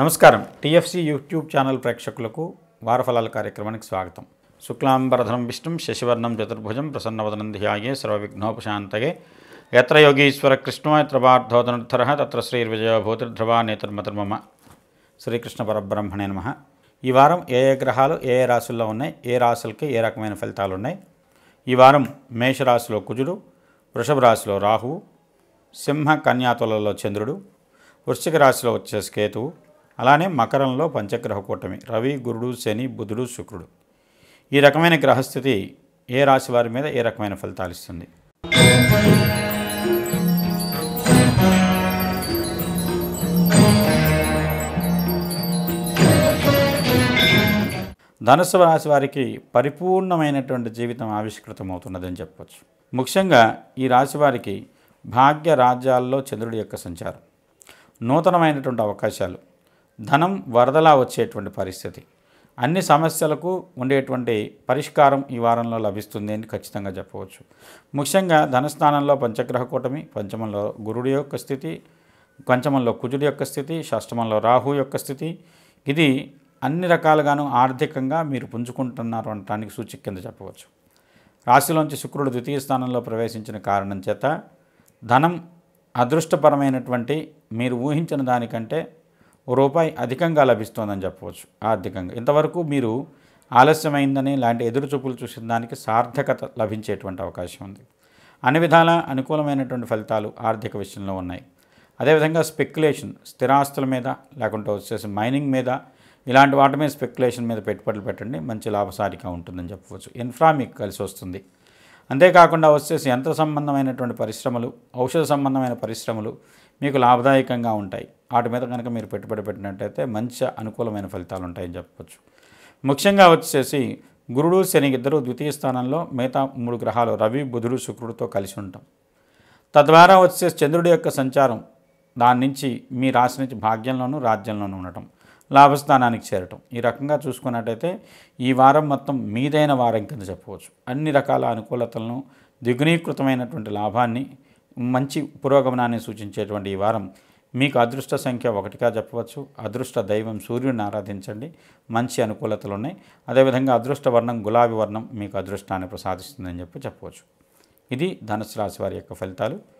నమస్కారం TFC YouTube channel ప్రేక్షకులకు వారఫలాల కార్యక్రమానికి స్వాగతం శుక్లాంబరధనం విష్ణుం శశివర్ణం చతుర్భుజం ప్రసన్నవదనం ధ్యాయే సర్వవిఘ్నోపశాంతయే యత్ర యోగీశ్వర కృష్ణ యత్ర పార్థోదనుద్ధర తత్ర శ్రీర్విజయభూతిర్ధ్రువా నేతుర్మతుర్మమ శ్రీకృష్ణ పరబ్రహ్మణే నమ ఈ వారం ఏ ఏ గ్రహాలు ఏ ఏ రాశుల్లో ఉన్నాయి ఏ రాశులకి ఏ రకమైన ఫలితాలు ఉన్నాయి ఈ వారం మేషరాశిలో కుజుడు వృషభ రాశిలో రాహువు సింహ కన్యాతులలో చంద్రుడు వృశ్చిక రాశిలో వచ్చేసి కేతువు అలానే మకరంలో పంచగ్రహ కూటమి రవి గురుడు శని బుధుడు శుక్రుడు ఈ రకమైన గ్రహస్థితి ఏ రాశి వారి మీద ఏ రకమైన ఫలితాలు ఇస్తుంది ధనుసు రాశి వారికి పరిపూర్ణమైనటువంటి జీవితం ఆవిష్కృతం అవుతున్నదని చెప్పవచ్చు ముఖ్యంగా ఈ రాశి వారికి భాగ్య రాజ్యాల్లో చంద్రుడి యొక్క సంచారం నూతనమైనటువంటి అవకాశాలు ధనం వరదలా వచ్చేటువంటి పరిస్థితి అన్ని సమస్యలకు ఉండేటువంటి పరిష్కారం ఈ వారంలో లభిస్తుంది అని ఖచ్చితంగా చెప్పవచ్చు ముఖ్యంగా ధనస్థానంలో పంచగ్రహ కూటమి పంచమంలో గురుడి యొక్క స్థితి పంచమంలో కుజుడి యొక్క స్థితి షష్టమంలో రాహు యొక్క స్థితి ఇది అన్ని రకాలుగాను ఆర్థికంగా మీరు పుంజుకుంటున్నారు అనటానికి సూచిక కింద చెప్పవచ్చు రాశిలోంచి శుక్రుడు ద్వితీయ స్థానంలో ప్రవేశించిన కారణం చేత ధనం అదృష్టపరమైనటువంటి మీరు ఊహించిన దానికంటే రూపాయి అధికంగా లభిస్తోందని చెప్పవచ్చు ఆర్థికంగా ఇంతవరకు మీరు ఆలస్యమైందని లాంటి ఎదురు చూపులు చూసిన దానికి సార్థకత లభించేటువంటి అవకాశం ఉంది అన్ని విధాల అనుకూలమైనటువంటి ఫలితాలు ఆర్థిక విషయంలో ఉన్నాయి అదేవిధంగా స్పెక్యులేషన్ స్థిరాస్తుల మీద లేకుంటే వచ్చేసి మైనింగ్ మీద ఇలాంటి వాటి మీద స్పెక్యులేషన్ మీద పెట్టుబడులు పెట్టండి మంచి లాభసారిగా ఉంటుందని చెప్పవచ్చు ఇన్ఫ్రా మీకు కలిసి వస్తుంది అంతేకాకుండా వచ్చేసి యంత్ర సంబంధమైనటువంటి పరిశ్రమలు ఔషధ సంబంధమైన పరిశ్రమలు మీకు లాభదాయకంగా ఉంటాయి వాటి మీద కనుక మీరు పెట్టుబడి పెట్టినట్టయితే మంచి అనుకూలమైన ఫలితాలు ఉంటాయని చెప్పవచ్చు ముఖ్యంగా వచ్చేసి గురుడు శని ఇద్దరు ద్వితీయ స్థానంలో మిగతా మూడు గ్రహాలు రవి బుధుడు శుక్రుడితో కలిసి ఉంటాం తద్వారా వచ్చే చంద్రుడి యొక్క సంచారం దాని నుంచి మీ రాశి నుంచి భాగ్యంలోనూ రాజ్యంలోనూ ఉండటం లాభస్థానానికి చేరటం ఈ రకంగా చూసుకున్నట్టయితే ఈ వారం మొత్తం మీదైన వారం కింద చెప్పవచ్చు అన్ని రకాల అనుకూలతలను ద్విగుణీకృతమైనటువంటి లాభాన్ని మంచి పురోగమనాన్ని సూచించేటువంటి ఈ వారం మీకు అదృష్ట సంఖ్య ఒకటిగా చెప్పవచ్చు అదృష్ట దైవం సూర్యుడిని ఆరాధించండి మంచి అనుకూలతలు ఉన్నాయి అదేవిధంగా అదృష్ట వర్ణం గులాబీ వర్ణం మీకు అదృష్టాన్ని ప్రసాదిస్తుందని చెప్పి చెప్పవచ్చు ఇది ధనుసు రాశి వారి యొక్క ఫలితాలు